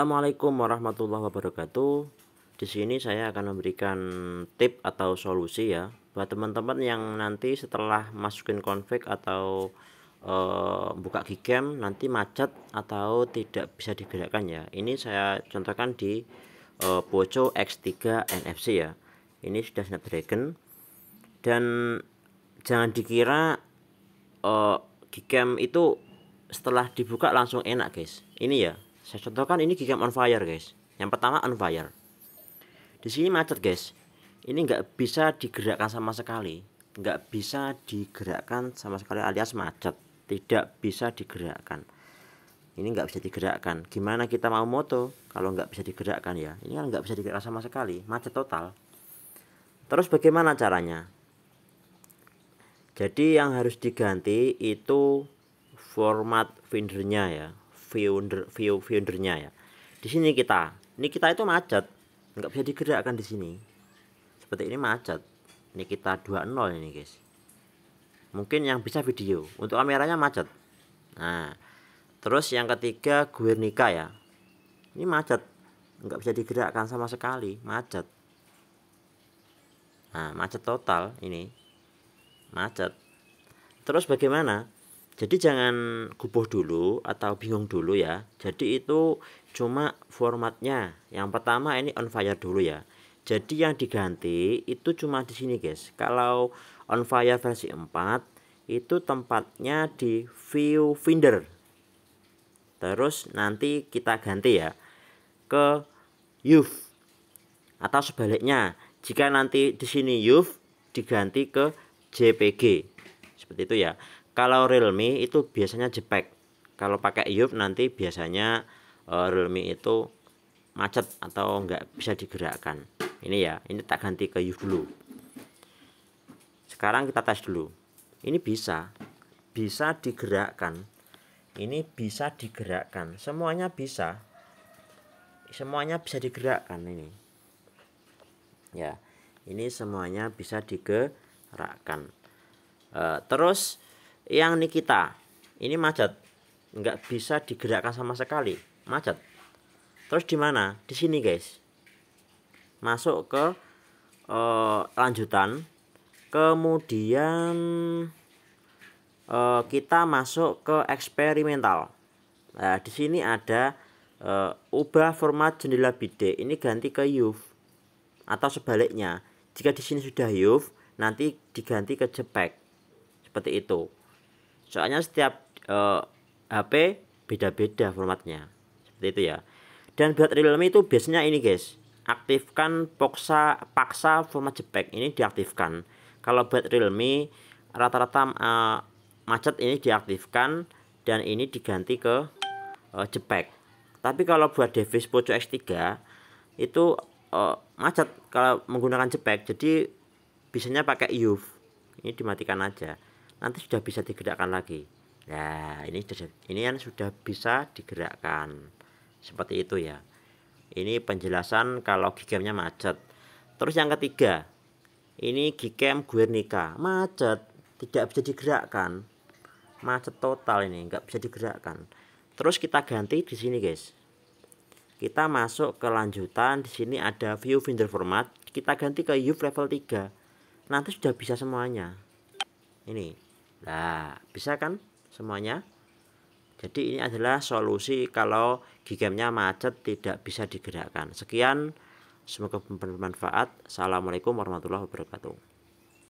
Assalamualaikum warahmatullahi wabarakatuh. Di sini saya akan memberikan tip atau solusi ya buat teman-teman yang nanti setelah masukin config atau e, buka gcam nanti macet atau tidak bisa digerakkan ya. Ini saya contohkan di e, Poco X3 NFC ya. Ini sudah Snapdragon dan jangan dikira e, gcam itu setelah dibuka langsung enak guys. Ini ya saya contohkan ini gigam on fire guys yang pertama on fire di sini macet guys ini nggak bisa digerakkan sama sekali nggak bisa digerakkan sama sekali alias macet tidak bisa digerakkan ini nggak bisa digerakkan gimana kita mau moto kalau nggak bisa digerakkan ya ini kan nggak bisa digerakkan sama sekali macet total terus bagaimana caranya jadi yang harus diganti itu format findernya ya under view viewernya ya di sini kita ini kita itu macet nggak bisa digerakkan di sini seperti ini macet ini kita dua nol ini guys mungkin yang bisa video untuk kameranya macet nah terus yang ketiga Guernica ya ini macet nggak bisa digerakkan sama sekali macet nah macet total ini macet terus bagaimana jadi jangan gubuh dulu atau bingung dulu ya. Jadi itu cuma formatnya. Yang pertama ini on fire dulu ya. Jadi yang diganti itu cuma di sini guys. Kalau on fire versi 4 itu tempatnya di view finder. Terus nanti kita ganti ya ke youth atau sebaliknya jika nanti di sini youth diganti ke JPG seperti itu ya kalau realme itu biasanya jepek kalau pakai Yup nanti biasanya uh, realme itu macet atau nggak bisa digerakkan ini ya ini tak ganti ke Yup dulu sekarang kita tes dulu ini bisa bisa digerakkan ini bisa digerakkan semuanya bisa semuanya bisa digerakkan ini ya ini semuanya bisa digerakkan eh, terus yang Nikita ini macet nggak bisa digerakkan sama sekali macet terus di mana di sini guys masuk ke uh, lanjutan kemudian uh, kita masuk ke eksperimental nah di sini ada uh, ubah format jendela bidik ini ganti ke youth atau sebaliknya jika di sini sudah youth nanti diganti ke jepek seperti itu soalnya setiap uh, eh, HP beda-beda formatnya seperti itu ya dan buat Realme itu biasanya ini guys aktifkan paksa paksa format JPEG ini diaktifkan kalau buat Realme rata-rata uh, macet ini diaktifkan dan ini diganti ke uh, JPEG tapi kalau buat device Poco X3 itu uh, macet kalau menggunakan JPEG jadi biasanya pakai UV ini dimatikan aja nanti sudah bisa digerakkan lagi nah ini sudah ini yang sudah bisa digerakkan seperti itu ya ini penjelasan kalau gigamnya macet terus yang ketiga ini gigam guernica macet tidak bisa digerakkan macet total ini nggak bisa digerakkan terus kita ganti di sini guys kita masuk ke lanjutan di sini ada view finder format kita ganti ke view level 3 nanti sudah bisa semuanya ini Nah, bisa kan semuanya? Jadi ini adalah solusi kalau gigamnya macet tidak bisa digerakkan. Sekian, semoga bermanfaat. Assalamualaikum warahmatullahi wabarakatuh.